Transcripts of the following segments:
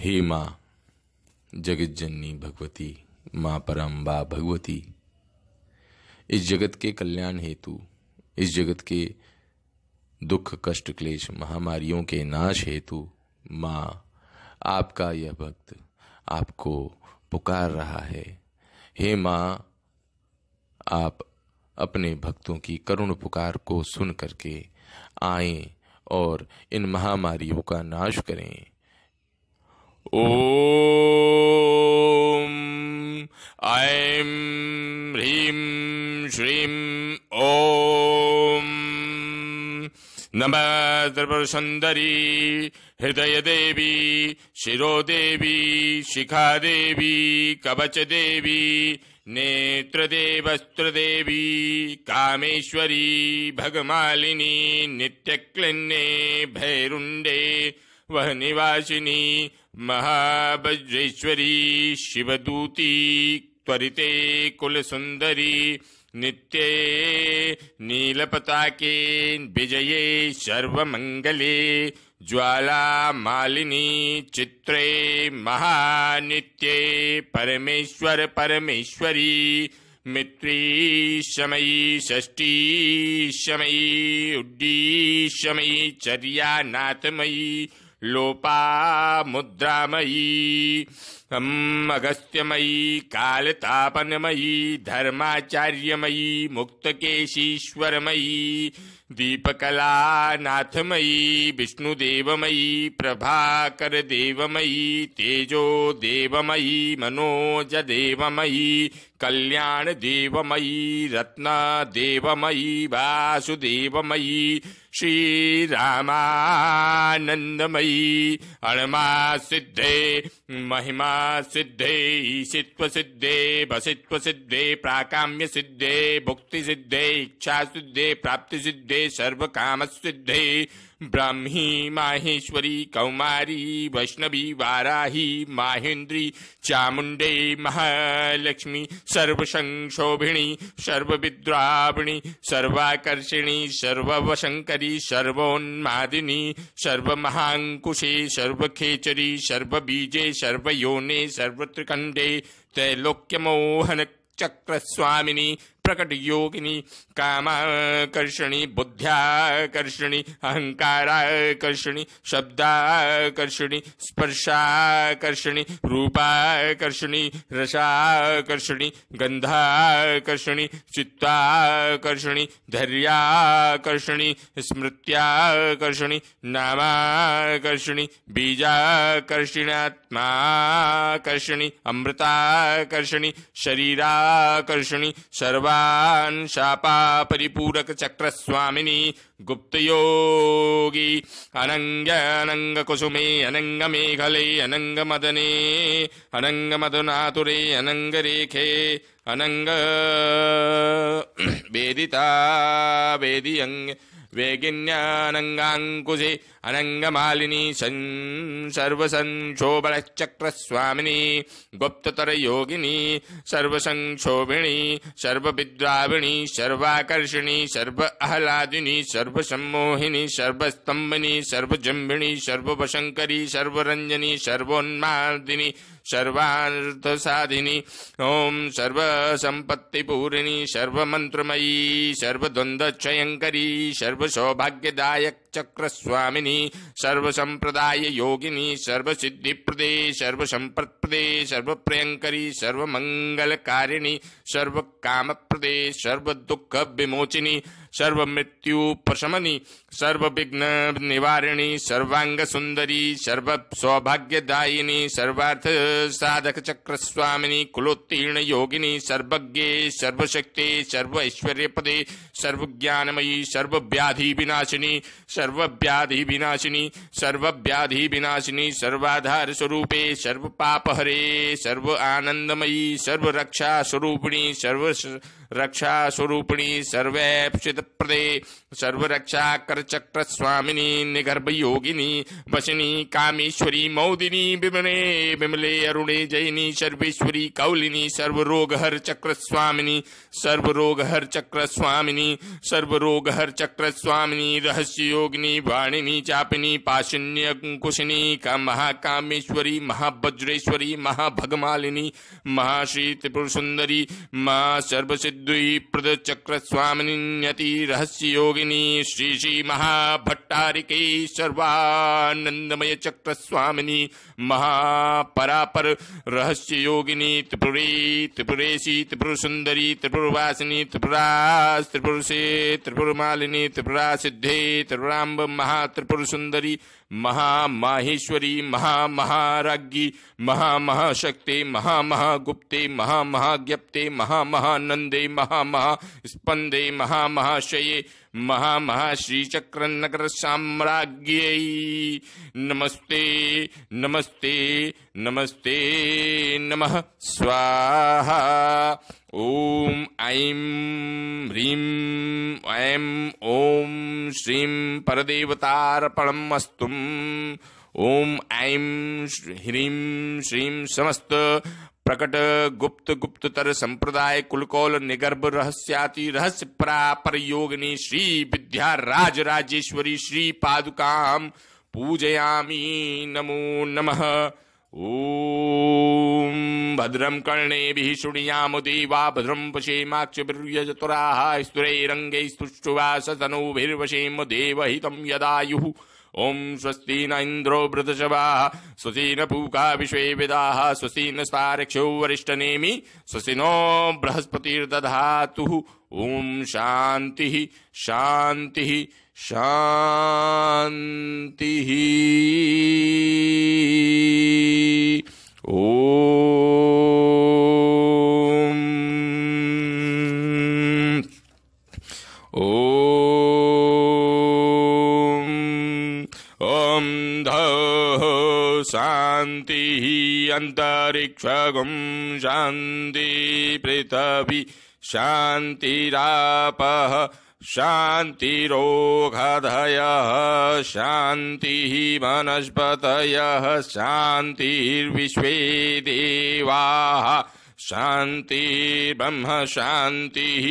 हे माँ जगज्जननी जननी भगवती माँ परम्बा भगवती इस जगत के कल्याण हेतु इस जगत के दुख कष्ट क्लेश महामारियों के नाश हेतु माँ आपका यह भक्त आपको पुकार रहा है हे माँ आप अपने भक्तों की करुण पुकार को सुन करके आए और इन महामारियों का नाश करें ॐ ऐं ह्रीं श्रीं ॐ नम हृदय हृदयदेवी शिरोदेवी, शिखादेवी कवचदेवी नेत्रदेवस्त्रदेवी कामेश्वरी भगमालिनी नित्यक्लिन्ने भैरुण्डे वह महाबज्रेश्वरी शिवदूती त्वरिते कुलसुन्दरी नित्ये नीलपताके विजये शर्वमङ्गले ज्वालामालिनी चित्रे महानित्ये परमेश्वर परमेश्वरी मित्री शमयी षष्ठी शमयी उड्डी शमयि चर्यानाथमयी लोपामुद्रामयी अम् अगस्त्यमयि धर्माचार्यमयी मुक्तकेशीश्वरमयी मुक्तकेशीश्वरमयि विष्णुदेवमयी प्रभाकरदेवमयी तेजोदेवमयी मनोजदेवमयी कल्याण देवमयी रत्न देवमयी वासुदेवमयी श्रीरामानन्दमयी अणमा सिद्धे महिमा सिद्धे ईशित्व सिद्धे भसित्व सिद्धे प्राकाम्य सिद्धे भुक्ति सिद्धे इच्छा सिद्धे प्राप्ति सिद्धे सर्व काम सिद्धे ब्राह्मी माहेश्वरी कौमारी वैष्णवी वाराही माहेन्द्री चामुंडे महालक्ष्मी सर्वसंक्षोभिणी सर्वविद्राविणी सर्वाकर्षिणी सर्ववशंकरी सर्वोन्मादिनी सर्वमहांकुशे सर्वखेचरी सर्वबीजे सर्वयोने सर्वत्रिखंडे त्रैलोक्यमोहन चक्रस्वामिनी प्रकट योगिनी कामाकर्षणी बुद्ध्याकर्षणी अहंकाराकर्षणी शब्दाकर्षणी स्पर्शाकर्षणी रूपाकर्षणी रसाकर्षणी गंधाकर्षणी चित्ताकर्षणी धैर्याकर्षणी स्मृत्याकर्षणी नामाकर्षणी बीजाकर्षिणात्माकर्षणी अमृताकर्षणी शरीराकर्षणी सर्वा शापा परिपूरकचक्रस्वामिनि गुप्तयोगी अनङ्गानङ्गकुसुमे अनङ्गमेघलै अनङ्गमदने अनङ्गमदुनातुरे अनङ्गरेखे अनङ्ग वेदिता वेदि अङ्ग वैगिन्यानङ्गाङ्कुजे सन् सं गुप्ततरयोगिनी गुप्ततरयोगिनि सर्वविद्राविणी सर्वाकर्षिणी सर्व अहलादिनी सर्वसम्मोहिनी सर्वस्तम्भिनी सर्वजम्भिणी सर्ववशङ्करी सर्वरञ्जनी सर्वोन्मादिनि सर्वार्धसाधिनि ॐ सर्वसम्पत्तिपूरिणि सर्वमन्त्रमयी सर्वद्वन्द्वच्छयङ्करि सर्वसौभाग्यदायकचक्रस्वामिनी सर्वसंप्रदाय योगिनी सर्व सिद्धि प्रदे संपत् प्रदे सर्व मंगल कारिणी सर्व काम प्रदे सर्व दुख विमोचिनी सर्व मृत्यु प्रशमनी सर्व विघ्न निवारिणी सर्वांग सुंदरी सर्व सौभाग्यदायिनी सर्वार्थ साधक चक्र स्वामिनी कुलोत्तीर्ण योगिनी सर्वज्ञ सर्वशक्ति सर्व ऐश्वर्य पदे सर्व ज्ञानमयी सर्व व्याधि विनाशिनी सर्व व्याधि विनाशिनी सर्व व्याधि विनाशिनी सर्वाधार स्वरूपे सर्व पाप हरे सर्व आनंदमयी सर्व रक्षा स्वरूपिणी सर्व रक्षा स्वरूपिणी सर्वैक्षित प्रदे रक्षा कर चक्र स्वामिनी निगर्भ योगिनी वशिनी कामेश्वरी मौदिनी विमले विमले अरुणे जयिनी सर्वेश्वरी कौलिनी सर्वरोग हर चक्र स्वामिनी रोग हर चक्र स्वामिनी रोग हर चक्र स्वामिनी रहस्य योगिनी वाणिनी चापिनी पाशिन्य कुशिनी का महाकामेश्वरी महाभज्रेश्वरी महाभगमालिनी महाश्री त्रिपुर सुंदरी महा सर्वसिद्ध द्विप्रदचक्रस्वामिन्यति योगिनी श्री श्री महाभट्टारिके सर्वानन्दमय चक्रस्वामिनी महापरापर रहस्ययोगिनी त्रिपुरी त्रिपुरेशी त्रिपुरसुन्दरी त्रिपुरवासिनी त्रिपुरा त्रिपुरुषे त्रिपुरमालिनी त्रिपुरा सिद्धे त्रिपुराम्ब महात्रिपुरसुन्दरी त्रिपुर महामाहेश्वरी महामहाराज्ञी महा महामहागुप्ते महा महामहानंदे महामहास्पंदे चक्र नगर साम्राज्य नमस्ते नमस्ते नमस्ते नमः स्वाहा ॐ ऐं ह्रीं ऐं ॐ श्रीं परदेवतार्पणम् ॐ ऐं ह्रीं श्रीं समस्त प्रकट गुप्त गुप्ततर संप्रदाय कुलकौल निगर्भ रहस्याति रहस्य परापर योगिनी श्री विद्या राज राजेश्वरी श्री पादुकाम पूजयामी नमो नमः ॐ भद्रम् कर्णेभिः शृण्यामुदीवाभद्रम् वशीमाक्षुबिर्यतुराः स्तुरैरङ्गैस्तुष्टु वा श्वसनौभिर्वशेम देवहितम् यदायुः ॐ स्वस्तीन इन्द्रो भृतशवाः स्वसीन पूका विश्वे विदाः स्वसीन साक्षो वरिष्ठनेमि श्वसिनो बृहस्पतिर्दधातुः ॐ शान्तिः शान्तिः शांति ओ शांति अंतरिक्षगम शांति पृथ्वी शांतिराप शान्तिरोघधयः शान्तिः वनस्पतयः शान्तिर्विश्वे देवाः शान्तिर्ब्रह्म शान्तिः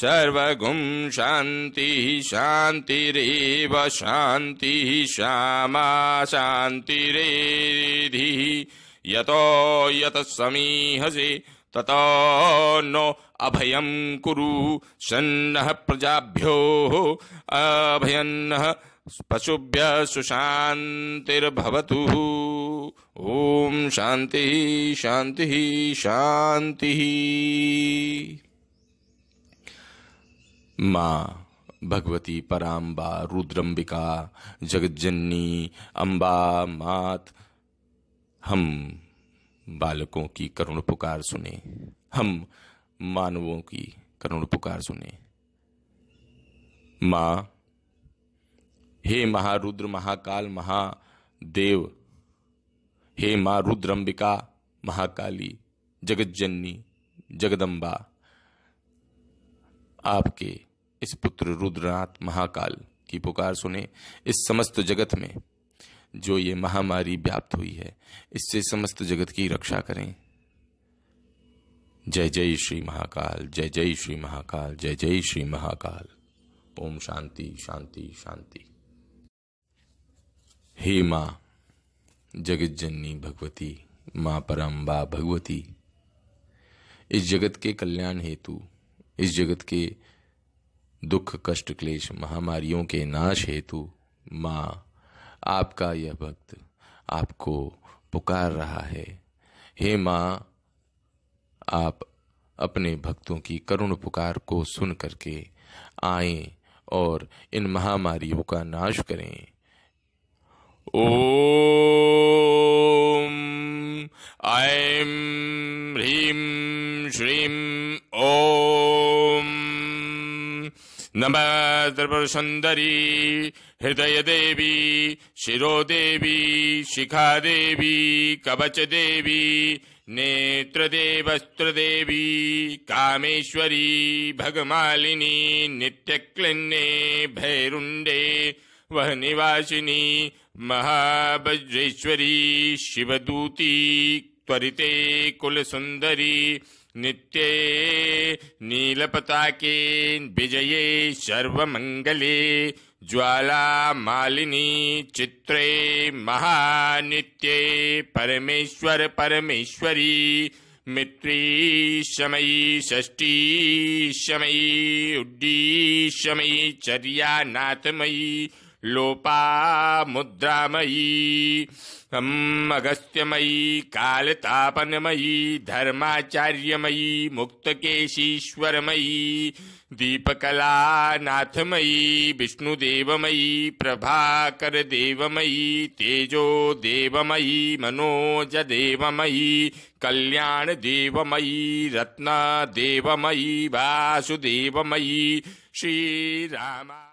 सर्वगुं शान्तिः शान्तिरेव शान्तिः श्यामा शान्तिरेधिः यतो यतः समीहसि ततो नो अभयं कुरु शन्नः प्रजाभ्यो अभयन्नः पशुभ्य सुशांतिर्भवतु ओम शांति शांति शांति माँ भगवती पराम्बा रुद्रम्बिका जगज्जननी अम्बा मात हम बालकों की करुण पुकार सुने हम मानवों की करुण पुकार सुने माँ हे महारुद्र महाकाल महादेव हे माँ रुद्रम्बिका महाकाली जगज्जननी जगदम्बा आपके इस पुत्र रुद्रनाथ महाकाल की पुकार सुने इस समस्त जगत में जो ये महामारी व्याप्त हुई है इससे समस्त जगत की रक्षा करें जय जय श्री महाकाल जय जय श्री महाकाल जय जय श्री महाकाल ओम शांति शांति शांति हे माँ जगत जननी भगवती माँ परम्बा भगवती इस जगत के कल्याण हेतु इस जगत के दुख कष्ट क्लेश महामारियों के नाश हेतु माँ आपका यह भक्त आपको पुकार रहा है हे माँ आप अपने भक्तों की करुण पुकार को सुन करके आए और इन महामारियों का नाश करें ओम ऐं ह्रीं श्रीं ॐ नमः त्रिपुरसुन्दरी हृदयदेवी शिरोदेवी शिखादेवी कवचदेवी नेत्रदेवस्त्रदेवी कामेश्वरी भगमालिनी नित्यक्लिन्ने भैरुण्डे वह्निवासिनी महाबज्रेश्वरी शिवदूती त्वरिते कुलसुन्दरी नित्ये नीलपताके विजये शर्वमङ्गले ज्वाला चित्रे महानित्ये परमेश्वर परमेश्वरी मित्री शमयी षष्ठी शमयी उड्डीश्यमयि चर्या नाथमयि लोपामुद्रामयी अमगस्त्यमयि कालतापनमयि धर्माचार्यमयी मुक्तकेशीश्वरमयी दीपकलानाथमयि विष्णुदेवमयी प्रभाकर तेजोदेवमयी मनोजदेवमयी कल्याणदेवमयी रत्नदेवमयी वासुदेवमयी श्रीरामा